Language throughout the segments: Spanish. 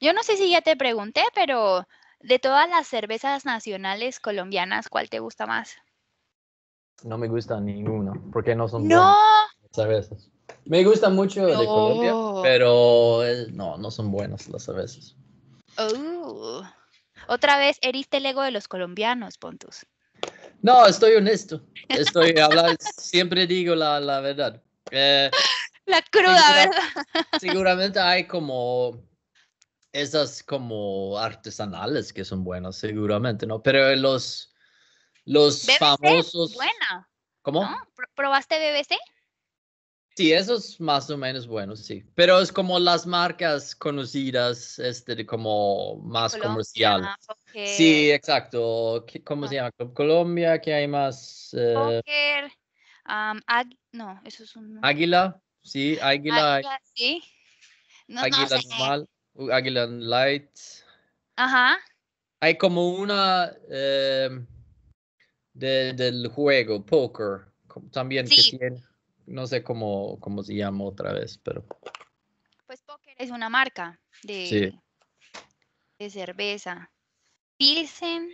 Yo no sé si ya te pregunté, pero de todas las cervezas nacionales colombianas, ¿cuál te gusta más? No me gusta ninguna, porque no son ¡No! buenas cervezas. Me gusta mucho de Colombia, oh. pero eh, no, no son buenas las cervezas. Oh. Otra vez heriste el ego de los colombianos, Pontus. No, estoy honesto. Estoy hablando, siempre digo la, verdad. Eh, la cruda verdad. Seguramente hay como esas como artesanales que son buenas, seguramente, ¿no? Pero los, famosos. ¿Cómo? ¿Probaste BBC? Sí, eso es más o menos bueno, sí. Pero es como las marcas conocidas, este, como más comercial. Sí, exacto. ¿Cómo se llama? Colombia, que hay más. Eh, no, eso es un. Águila, sí, águila. águila sí. águila normal. Águila uh, Light. Ajá. Hay como una em, del juego, poker, también que tiene, no sé cómo, cómo se llama otra vez, pero... Pues poker es una marca de, de cerveza. Pilsen.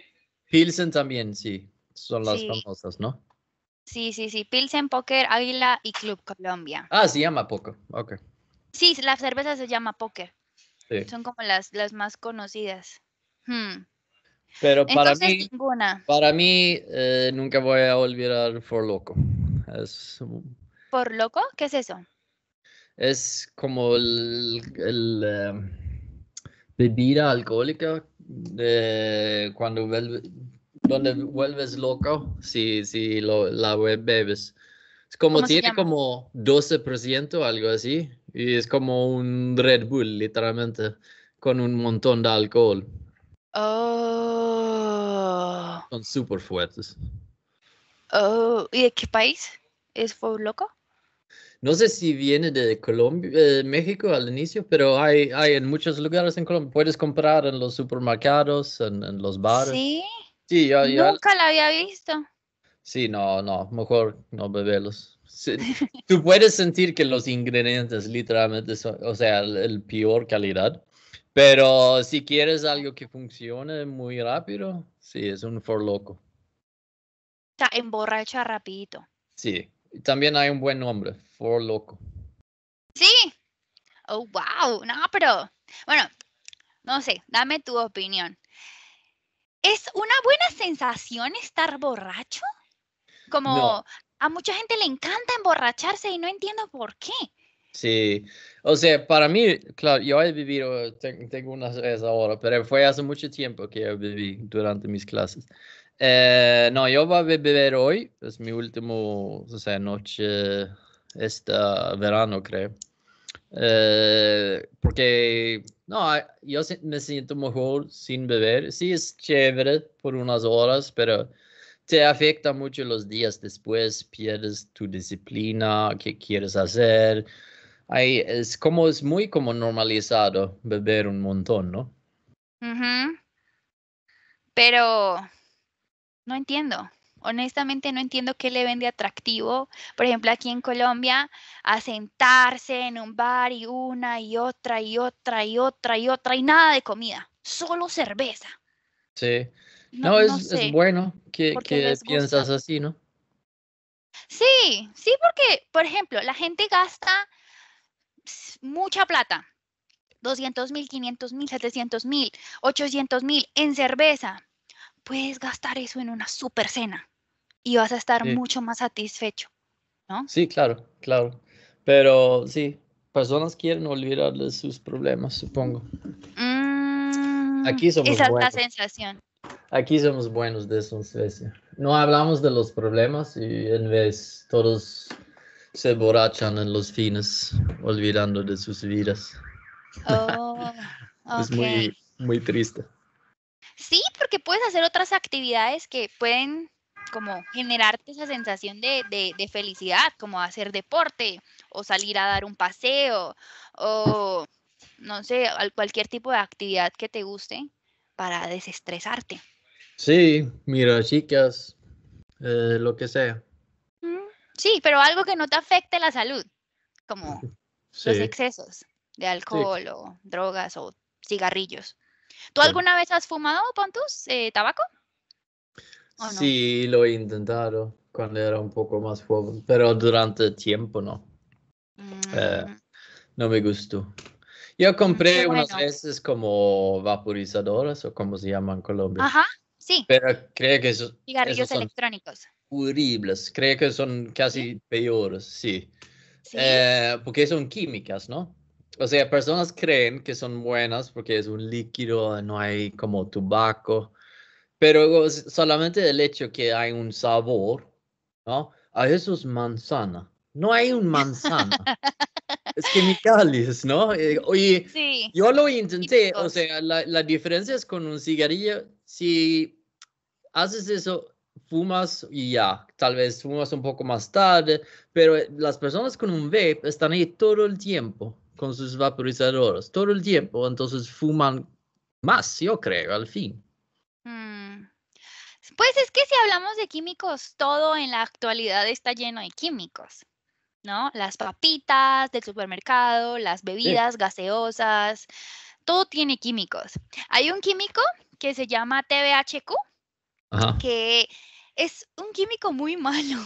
Pilsen también, sí. Son las famosas, ¿no? Sí, sí, sí. Pilsen, Poker, Águila y Club Colombia. Ah, se llama Poker. Ok. Sí, la cerveza se llama Poker. Son como las, las más conocidas. Hmm. Pero para mí, para mí eh, nunca voy a olvidar For Loco. Es, ¿Por Loco? ¿Qué es eso? Es como el, el em, bebida alcohólica de cuando donde vuelves loco si, si lo, la bebes como tiene como 12% o algo así. Y es como un Red Bull, literalmente, con un montón de alcohol. Oh. Son súper fuertes. Oh, ¿Y de qué país es Loco? No sé si viene de Colombia, México al inicio, pero hay, hay en muchos lugares en Colombia. Puedes comprar en los supermercados, en, los bares. Sí. Sí, Nunca la había visto. Sí, no, no, mejor no beberlos. tú puedes sentir que los ingredientes literalmente son, o sea, el, peor calidad, pero si quieres algo que funcione muy rápido, sí, es un for loco. Está emborracha rapidito. Sí, también hay un buen nombre, for loco. Sí. Oh, wow. No, pero bueno, no sé, dame tu opinión. ¿Es una buena sensación estar borracho? como a mucha gente le encanta emborracharse y no entiendo por qué. Sí, o sea, para mí, claro, yo he vivido, tengo unas horas ahora, pero fue hace mucho tiempo que yo viví durante mis clases. Eh, no, yo voy a beber hoy, es mi último, o sea, noche, este verano creo. Eh, porque no, ah, yo me siento mejor sin beber. Sí, es chévere por unas horas, pero te afecta mucho los días después, pierdes tu disciplina, qué quieres hacer. es como es muy como normalizado beber un montón, ¿no? Mhm. Pero no entiendo. Honestamente no entiendo qué le vende atractivo, por ejemplo, aquí en Colombia, a sentarse en un bar y una y otra y otra y otra y otra y nada de comida, solo cerveza. Sí, no, es, bueno que, piensas así, ¿no? Sí, sí, porque, por ejemplo, la gente gasta mucha plata, 200 mil, 500 mil, 700 mil, 800 mil en cerveza. Puedes gastar eso en una super cena y vas a estar mucho más satisfecho, ¿no? Sí, claro, claro. Pero sí, personas quieren olvidarles sus problemas, supongo. Mm, Aquí somos esa es la sensación aquí somos buenos de eso en Suecia. No hablamos de los problemas y en vez todos se borrachan en los fines, olvidando de sus vidas. Oh, es muy, muy triste. Sí, porque puedes hacer otras actividades que pueden como generarte esa sensación de, de, felicidad, como hacer deporte o salir a dar un paseo o no sé, cualquier tipo de actividad que te guste para desestresarte. Sí, mira, chicas, eh, lo que sea. Mm, sí, pero algo que no te afecte la salud, como los excesos de alcohol o drogas o cigarrillos. ¿Tú alguna vez has fumado, Pontus, eh, tabaco? Sí, lo he intentado cuando era un poco más joven, pero durante tiempo no. Eh, mm. no me gustó. Yo compré unas veces como vaporizadoras o como se llaman en Colombia. Ajá, Sí. Pero cree que son cigarrillos electrónicos. Horribles, creo que son casi peores, sí. Eh, porque son químicas, ¿no? O sea, personas creen que son buenas porque es un líquido, no hay como tabaco, pero solamente el hecho que hay un sabor, ¿no? A eso es manzana. No hay un manzana. es químicas, ¿no? Eh, oye, sí. yo lo intenté, o sea, la, la, diferencia es con un cigarrillo, si haces eso, fumas y ya, tal vez fumas un poco más tarde, pero las personas con un vape están ahí todo el tiempo con sus vaporizadores, todo el tiempo, entonces fuman más, yo creo, al fin. Mm. Pues es que si hablamos de químicos, todo en la actualidad está lleno de químicos, ¿no? Las papitas del supermercado, las bebidas gaseosas, todo tiene químicos. Hay un químico que se llama TBHQ, que es un químico muy malo,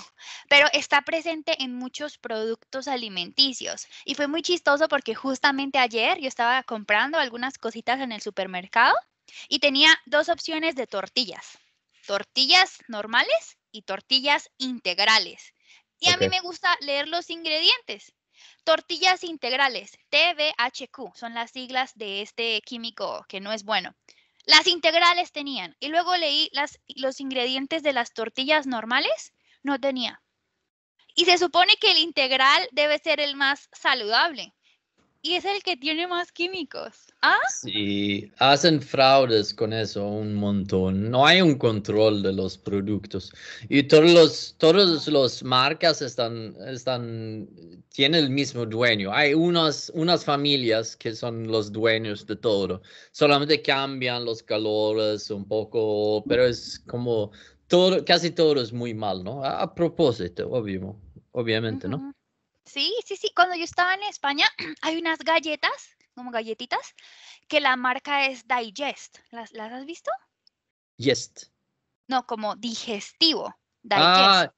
pero está presente en muchos productos alimenticios. Y fue muy chistoso porque justamente ayer yo estaba comprando algunas cositas en el supermercado y tenía dos opciones de tortillas. Tortillas normales y tortillas integrales. Y a mí me gusta leer los ingredientes. Tortillas integrales, TBHQ, son las siglas de este químico que no es bueno. Las integrales tenían. Y luego leí las, los ingredientes de las tortillas normales. No tenía. Y se supone que el integral debe ser el más saludable. Y es el que tiene más químicos. ¿Ah? Sí, hacen fraudes con eso un montón. No hay un control de los productos. Y todos los, todos los marcas están, están, tienen el mismo dueño. Hay unas, unas familias que son los dueños de todo. Solamente cambian los calores un poco, pero es como todo, casi todo es muy mal, ¿no? A, propósito, obvio, obviamente, ¿no? Sí, sí, sí. Cuando yo estaba en España, hay unas galletas, como galletitas, que la marca es Digest. ¿Las, ¿las has visto? Digest. No, como digestivo. Ah,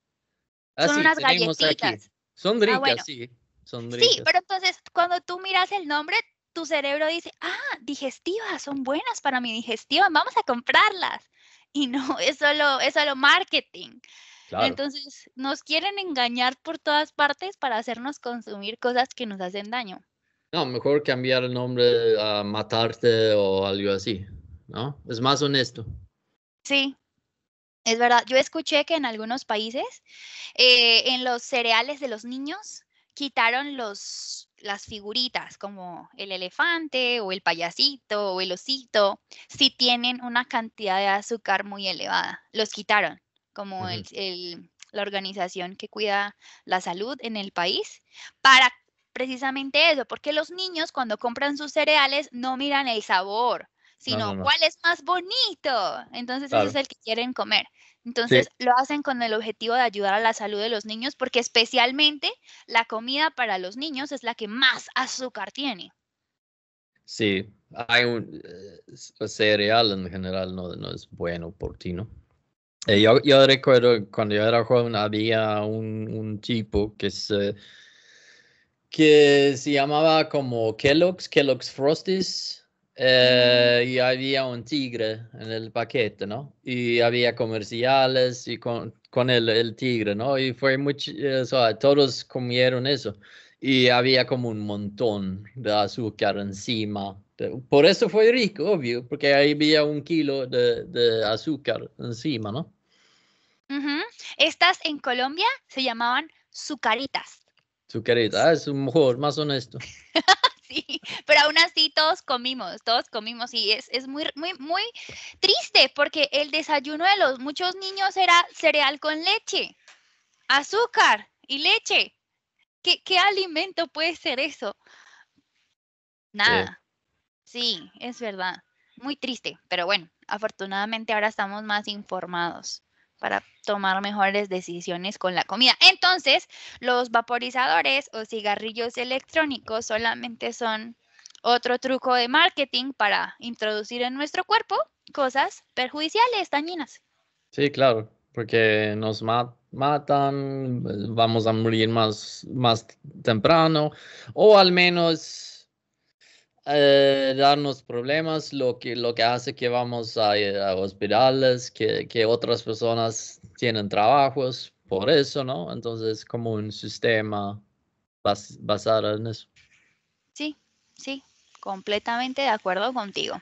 ah, son unas galletitas. Son ah, ricas, sí. Sí, pero entonces cuando tú miras el nombre, tu cerebro dice, ah, digestivas, son buenas para mi digestión, vamos a comprarlas. Y no, es solo, es solo marketing. Entonces, nos quieren engañar por todas partes para hacernos consumir cosas que nos hacen daño. No, mejor cambiar el nombre a matarte o algo así, ¿no? Es más honesto. Sí, es verdad. Yo escuché que en algunos países, eh, en los cereales de los niños, quitaron los, las figuritas como el elefante o el payasito o el osito, si tienen una cantidad de azúcar muy elevada. Los quitaron como el, la organización que cuida la salud en el país, para precisamente eso, porque los niños cuando compran sus cereales no miran el sabor, sino cuál es más bonito. Entonces ese es el que quieren comer. Entonces lo hacen con el objetivo de ayudar a la salud de los niños, porque especialmente la comida para los niños es la que más azúcar tiene. Sí, hay un eh, cereal en general no, no es bueno por ti, ¿no? Eh, yo, recuerdo cuando yo era joven había un, tipo que se, que se llamaba como Kellogg's, Kellogg's Frosties. Mm. Eh, y había un tigre en el paquete, ¿no? Y había comerciales y con, el, tigre, ¿no? Y fue mucho, todos comieron eso. Y había como un montón de azúcar encima por eso fue rico, obvio, porque ahí había un kilo de, azúcar encima, ¿no? Estas en Colombia se llamaban sucaritas. Sucaritas, ah, es un mejor, más honesto. sí, pero aún así todos comimos, todos comimos y es, muy, muy, muy triste porque el desayuno de los muchos niños era cereal con leche, azúcar y leche. ¿Qué, alimento puede ser eso? Nada. Sí, es verdad. Muy triste, pero bueno, afortunadamente ahora estamos más informados para tomar mejores decisiones con la comida. Entonces, los vaporizadores o cigarrillos electrónicos solamente son otro truco de marketing para introducir en nuestro cuerpo cosas perjudiciales, dañinas. Sí, claro, porque nos matan, vamos a morir más, más temprano, o al menos eh, darnos problemas, lo que, lo que hace que vamos eh, a, hospitales, que, que, otras personas tienen trabajos, por eso, ¿no? Entonces, como un sistema basado en eso. Sí, sí, completamente de acuerdo contigo.